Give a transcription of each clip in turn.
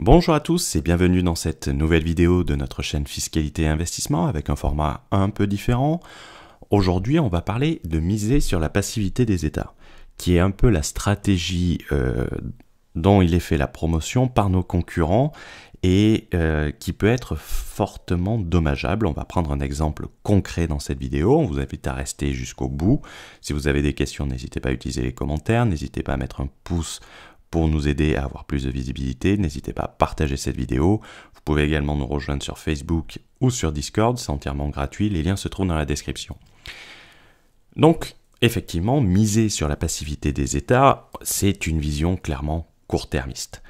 Bonjour à tous et bienvenue dans cette nouvelle vidéo de notre chaîne Fiscalité et Investissement avec un format un peu différent. Aujourd'hui, on va parler de miser sur la passivité des États, qui est un peu la stratégie euh, dont il est fait la promotion par nos concurrents et euh, qui peut être fortement dommageable. On va prendre un exemple concret dans cette vidéo. On vous invite à rester jusqu'au bout. Si vous avez des questions, n'hésitez pas à utiliser les commentaires, n'hésitez pas à mettre un pouce pour nous aider à avoir plus de visibilité, n'hésitez pas à partager cette vidéo. Vous pouvez également nous rejoindre sur Facebook ou sur Discord, c'est entièrement gratuit, les liens se trouvent dans la description. Donc, effectivement, miser sur la passivité des États, c'est une vision clairement court-termiste.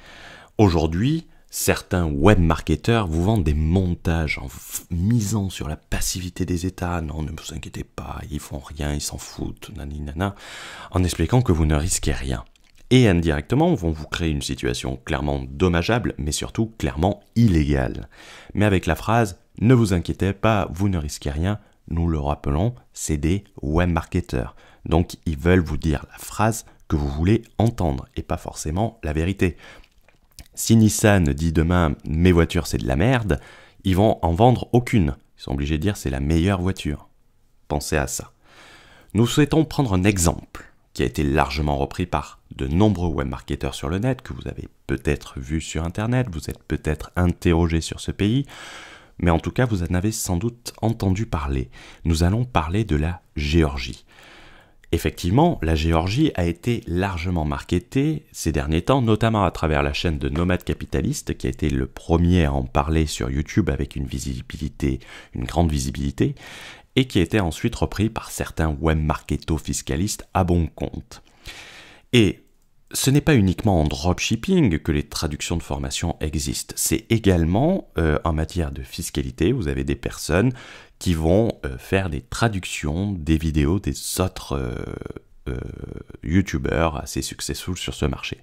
Aujourd'hui, certains web marketeurs vous vendent des montages en misant sur la passivité des États. Non, ne vous inquiétez pas, ils font rien, ils s'en foutent, nana, en expliquant que vous ne risquez rien et indirectement vont vous créer une situation clairement dommageable, mais surtout clairement illégale. Mais avec la phrase Ne vous inquiétez pas, vous ne risquez rien, nous le rappelons, c'est des webmarketeurs. Donc ils veulent vous dire la phrase que vous voulez entendre et pas forcément la vérité. Si Nissan dit demain Mes voitures c'est de la merde, ils vont en vendre aucune. Ils sont obligés de dire c'est la meilleure voiture. Pensez à ça. Nous souhaitons prendre un exemple qui a été largement repris par de nombreux webmarketeurs sur le net que vous avez peut-être vu sur Internet, vous êtes peut-être interrogé sur ce pays, mais en tout cas vous en avez sans doute entendu parler. Nous allons parler de la Géorgie. Effectivement, la Géorgie a été largement marketée ces derniers temps, notamment à travers la chaîne de Nomades Capitalistes qui a été le premier à en parler sur YouTube avec une visibilité, une grande visibilité, et qui a été ensuite repris par certains webmarketo fiscalistes à bon compte. Et ce n'est pas uniquement en dropshipping que les traductions de formation existent, c'est également euh, en matière de fiscalité, vous avez des personnes qui vont euh, faire des traductions des vidéos des autres euh, youtubeurs assez successful sur ce marché.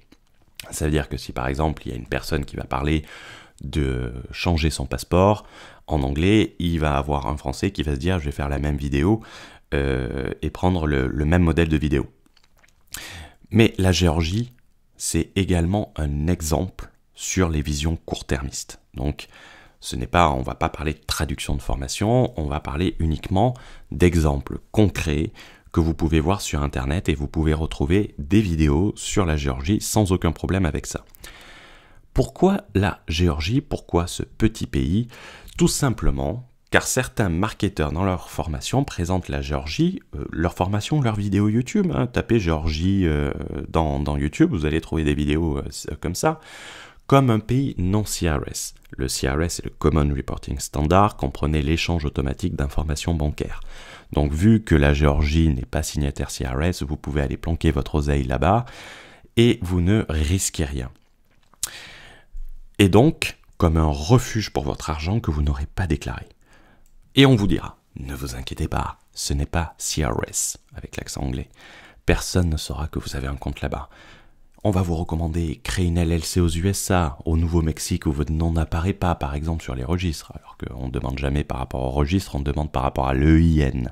Ça veut dire que si par exemple il y a une personne qui va parler de changer son passeport en anglais, il va avoir un français qui va se dire je vais faire la même vidéo et prendre le même modèle de vidéo. Mais la Géorgie, c'est également un exemple sur les visions court-termistes. Donc, ce n'est pas, on va pas parler de traduction de formation, on va parler uniquement d'exemples concrets que vous pouvez voir sur Internet et vous pouvez retrouver des vidéos sur la Géorgie sans aucun problème avec ça. Pourquoi la Géorgie Pourquoi ce petit pays Tout simplement car certains marketeurs dans leur formation présentent la Géorgie, euh, leur formation, leur vidéo YouTube. Hein. tapez Géorgie euh, dans, YouTube, vous allez trouver des vidéos euh, comme ça, comme un pays non CRS. Le CRS est le Common Reporting Standard, comprenait l'échange automatique d'informations bancaires. Donc vu que la Géorgie n'est pas signataire CRS, vous pouvez aller planquer votre oseille là-bas et vous ne risquez rien. Et donc, comme un refuge pour votre argent que vous n'aurez pas déclaré. Et on vous dira, ne vous inquiétez pas, ce n'est pas CRS, avec l'accent anglais. Personne ne saura que vous avez un compte là-bas. On va vous recommander créer une LLC aux USA, au Nouveau-Mexique où votre nom n'apparaît pas, par exemple sur les registres, alors qu'on ne demande jamais par rapport au registre, on demande par rapport à l'EIN.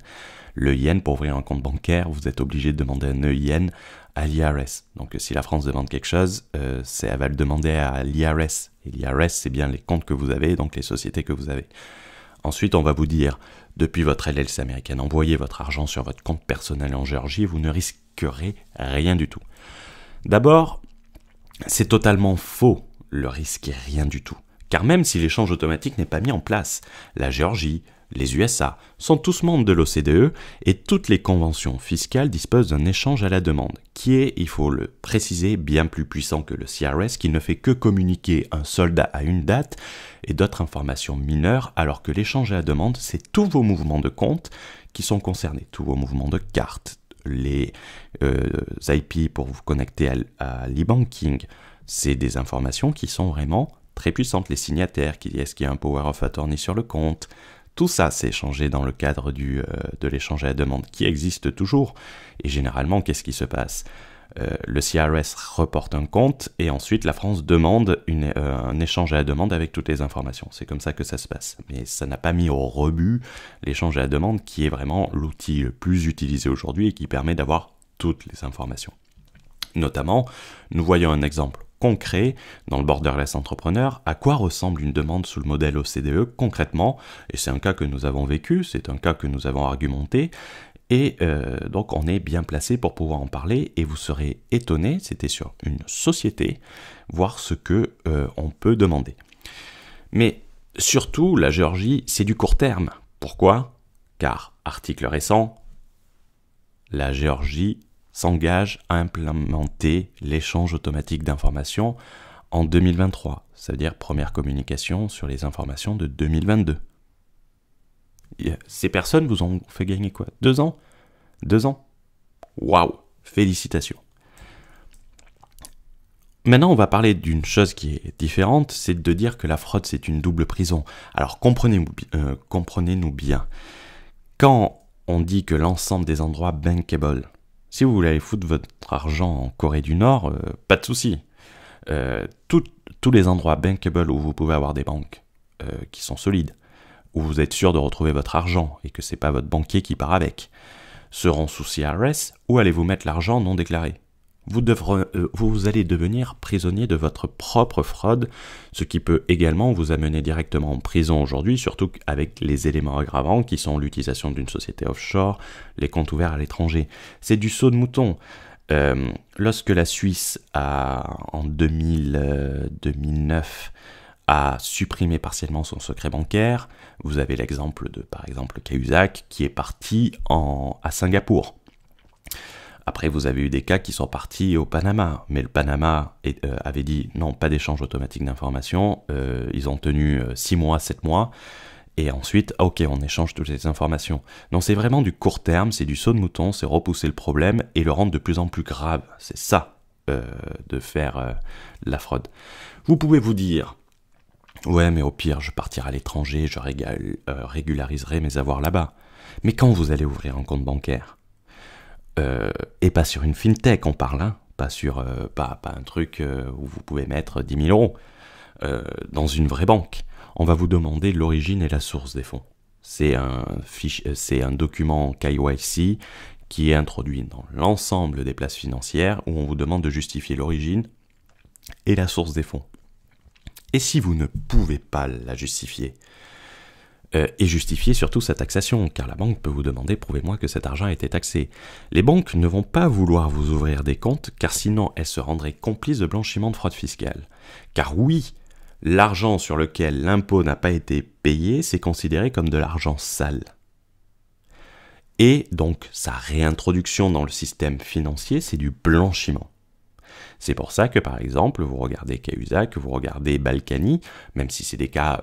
L'EIN, pour ouvrir un compte bancaire, vous êtes obligé de demander un EIN à l'IRS. Donc si la France demande quelque chose, euh, elle va le demander à l'IRS. Et l'IRS, c'est bien les comptes que vous avez, donc les sociétés que vous avez. Ensuite, on va vous dire, depuis votre LLC américaine, envoyez votre argent sur votre compte personnel en Géorgie, vous ne risquerez rien du tout. D'abord, c'est totalement faux, le risque est rien du tout. Car même si l'échange automatique n'est pas mis en place, la Géorgie, les USA, sont tous membres de l'OCDE et toutes les conventions fiscales disposent d'un échange à la demande, qui est, il faut le préciser, bien plus puissant que le CRS qui ne fait que communiquer un soldat à une date et d'autres informations mineures, alors que l'échange à la demande, c'est tous vos mouvements de compte qui sont concernés, tous vos mouvements de cartes, les euh, IP pour vous connecter à, l'e-banking, c'est des informations qui sont vraiment très puissantes. Les signataires, qui est-ce qu'il y a un power of attorney sur le compte, tout ça s'est changé dans le cadre du, euh, de l'échange à la demande qui existe toujours. Et généralement, qu'est-ce qui se passe euh, le CRS reporte un compte et ensuite la France demande euh, un échange à la demande avec toutes les informations. C'est comme ça que ça se passe. Mais ça n'a pas mis au rebut l'échange à la demande qui est vraiment l'outil le plus utilisé aujourd'hui et qui permet d'avoir toutes les informations. Notamment, nous voyons un exemple concret dans le Borderless Entrepreneur, à quoi ressemble une demande sous le modèle OCDE concrètement. Et c'est un cas que nous avons vécu, c'est un cas que nous avons argumenté. Et euh, donc on est bien placé pour pouvoir en parler et vous serez étonné, c'était sur une société, voir ce que euh, on peut demander. Mais surtout, la Géorgie, c'est du court terme. Pourquoi Car, article récent, la Géorgie s'engage à implémenter l'échange automatique d'informations en 2023, c'est-à-dire première communication sur les informations de 2022. ces personnes vous ont fait gagner quoi Deux ans Deux ans Waouh Félicitations Maintenant, on va parler d'une chose qui est différente, c'est de dire que la fraude, c'est une double prison. Alors euh, comprenez-nous bien. Quand on dit que l'ensemble des endroits bankable, si vous voulez aller foutre votre argent en Corée du Nord, euh, pas de souci. Euh, tous les endroits bankable où vous pouvez avoir des banques euh, qui sont solides, où vous êtes sûr de retrouver votre argent et que c'est pas votre banquier qui part avec, seront sous CRS ou allez-vous mettre l'argent non déclaré. Euh, vous, allez devenir prisonnier de votre propre fraude, ce qui peut également vous amener directement en prison aujourd'hui, surtout avec les éléments aggravants qui sont l'utilisation d'une société offshore, les comptes ouverts à l'étranger. C'est du saut de mouton. Euh, lorsque la Suisse en 2009, euh, a supprimé partiellement son secret bancaire, vous avez l'exemple de, par exemple, Cahuzac qui est parti à Singapour après, vous avez eu des cas qui sont partis au Panama, mais le Panama euh, avait dit non, pas d'échange automatique d'informations. Euh, ils ont tenu 6 euh, mois, 7 mois. Et ensuite, ah, ok, on échange toutes ces informations. Non, c'est vraiment du court terme, c'est du saut de mouton, c'est repousser le problème et le rendre de plus en plus grave. C'est ça, de faire la fraude. Vous pouvez vous dire, ouais, mais au pire, je partirai à l'étranger, je régulariserai mes avoirs là-bas. Mais quand vous allez ouvrir un compte bancaire euh, et pas sur une fintech, on parle, hein. pas sur euh, pas, un truc euh, où vous pouvez mettre 10 000 euros, dans une vraie banque. On va vous demander l'origine et la source des fonds. C'est un, c'est un document KYC qui est introduit dans l'ensemble des places financières où on vous demande de justifier l'origine et la source des fonds. Et si vous ne pouvez pas la justifier, euh, et justifier surtout sa taxation, car la banque peut vous demander prouvez-moi que cet argent a été taxé. Les banques ne vont pas vouloir vous ouvrir des comptes, car sinon elles se rendraient complices de blanchiment de fraude fiscale. Car oui, l'argent sur lequel l'impôt n'a pas été payé, c'est considéré comme de l'argent sale. Et donc sa réintroduction dans le système financier, c'est du blanchiment. C'est pour ça que, par exemple, vous regardez Cahuzac, vous regardez Balkany, même si c'est des cas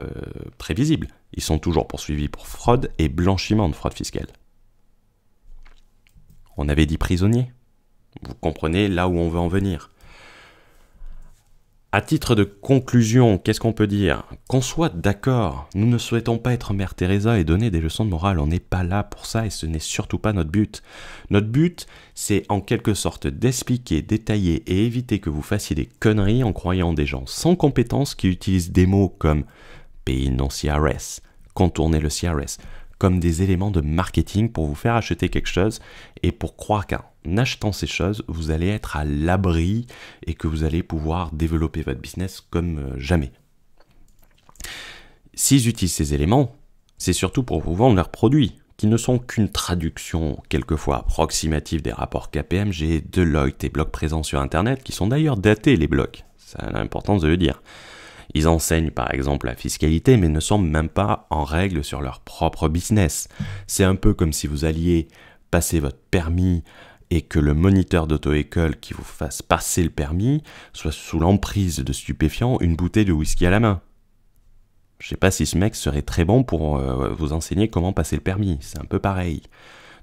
très euh, visibles. Ils sont toujours poursuivis pour fraude et blanchiment de fraude fiscale. On avait dit prisonnier. Vous comprenez là où on veut en venir. À titre de conclusion, qu'est-ce qu'on peut dire Qu'on soit d'accord, nous ne souhaitons pas être Mère Teresa et donner des leçons de morale, on n'est pas là pour ça et ce n'est surtout pas notre but. Notre but, c'est en quelque sorte d'expliquer, détailler et éviter que vous fassiez des conneries en croyant des gens sans compétence qui utilisent des mots comme pays non CRS, contourner le CRS, comme des éléments de marketing pour vous faire acheter quelque chose et pour croire qu'en achetant ces choses, vous allez être à l'abri et que vous allez pouvoir développer votre business comme euh, jamais. S'ils utilisent ces éléments, c'est surtout pour vous vendre leurs produits, qui ne sont qu'une traduction quelquefois approximative des rapports KPMG, Deloitte et blocs présents sur Internet, qui sont d'ailleurs datés les blocs, Ça a l'importance de le dire. Ils enseignent par exemple la fiscalité, mais ne sont même pas en règle sur leur propre business. C'est un peu comme si vous alliez passer votre permis et que le moniteur d'auto-école qui vous fasse passer le permis soit sous l'emprise de stupéfiants une bouteille de whisky à la main. Je sais pas si ce mec serait très bon pour euh, vous enseigner comment passer le permis, c'est un peu pareil.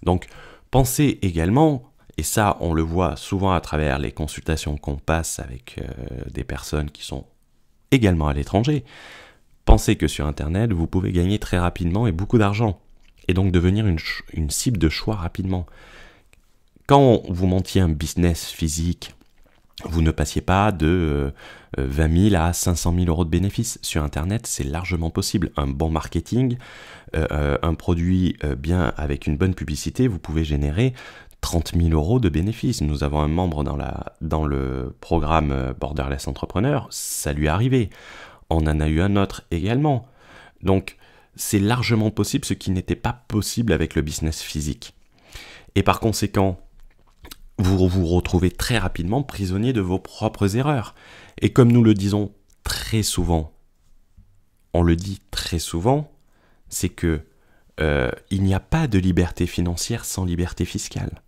Donc pensez également, et ça on le voit souvent à travers les consultations qu'on passe avec euh, des personnes qui sont également à l'étranger. Pensez que sur Internet, vous pouvez gagner très rapidement et beaucoup d'argent, et donc devenir une, cible de choix rapidement. Quand vous montiez un business physique, vous ne passiez pas de 20 euh, 000 à 500 000 euros de bénéfices. Sur Internet, c'est largement possible. Un bon marketing, euh, euh, un produit bien avec une bonne publicité, vous pouvez générer 30 000 euros de bénéfices. Nous avons un membre dans, le programme euh, Borderless Entrepreneur, ça lui est arrivé. On en a eu un autre également. Donc, c'est largement possible ce qui n'était pas possible avec le business physique. Et par conséquent, vous vous retrouvez très rapidement prisonnier de vos propres erreurs. Et comme nous le disons très souvent, on le dit très souvent, c'est que euh, il n'y a pas de liberté financière sans liberté fiscale.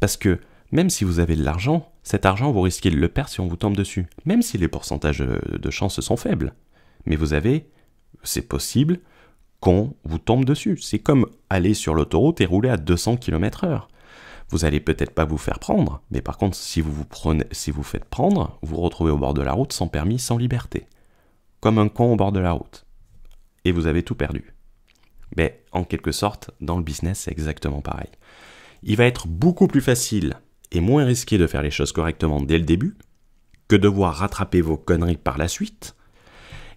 Parce que même si vous avez de l'argent, cet argent, vous risquez de le perdre si on vous tombe dessus, même si les pourcentages euh, de chance sont faibles. Mais vous avez, c'est possible, qu'on vous tombe dessus. C'est comme aller sur l'autoroute et rouler à 200 km/h. Vous allez peut-être pas vous faire prendre, mais par contre, si vous vous, prenez, si vous faites prendre, vous vous retrouvez au bord de la route sans permis, sans liberté. Comme un con au bord de la route. Et vous avez tout perdu. Mais en quelque sorte, dans le business, c'est exactement pareil il va être beaucoup plus facile et moins risqué de faire les choses correctement dès le début que de devoir rattraper vos conneries par la suite.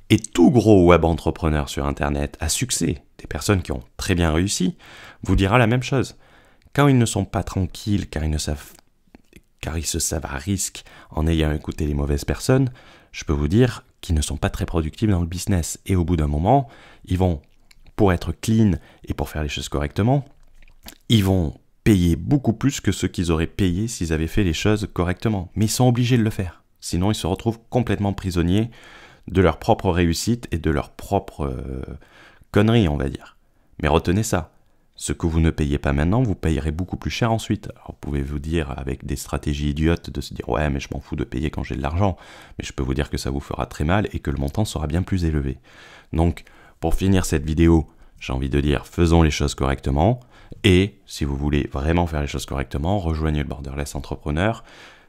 Et tout gros web entrepreneur sur Internet à succès, des personnes qui ont très bien réussi, vous dira la même chose. Quand ils ne sont pas tranquilles car ils ne savent car ils se savent à risque en ayant écouté les mauvaises personnes, je peux vous dire qu'ils ne sont pas très productifs dans le business. Et au bout d'un moment, ils vont, pour être clean et pour faire les choses correctement, ils vont payer beaucoup plus que ce qu'ils auraient payé s'ils avaient fait les choses correctement. Mais ils sont obligés de le faire. Sinon, ils se retrouvent complètement prisonniers de leur propre réussite et de leur propre euh, connerie, on va dire. Mais retenez ça. Ce que vous ne payez pas maintenant, vous payerez beaucoup plus cher ensuite. Alors vous pouvez vous dire avec des stratégies idiotes de se dire ouais mais je m'en fous de payer quand j'ai de l'argent, mais je peux vous dire que ça vous fera très mal et que le montant sera bien plus élevé. Donc pour finir cette vidéo, j'ai envie de dire faisons les choses correctement, et si vous voulez vraiment faire les choses correctement, rejoignez le Borderless Entrepreneur.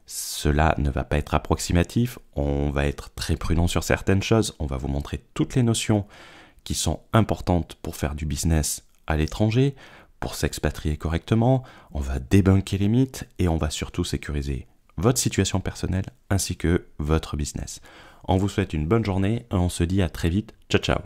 Cela ne va pas être approximatif, on va être très prudent sur certaines choses, on va vous montrer toutes les notions qui sont importantes pour faire du business à l'étranger, pour s'expatrier correctement, on va débunker les mythes et on va surtout sécuriser votre situation personnelle ainsi que votre business. On vous souhaite une bonne journée et on se dit à très vite. Ciao ciao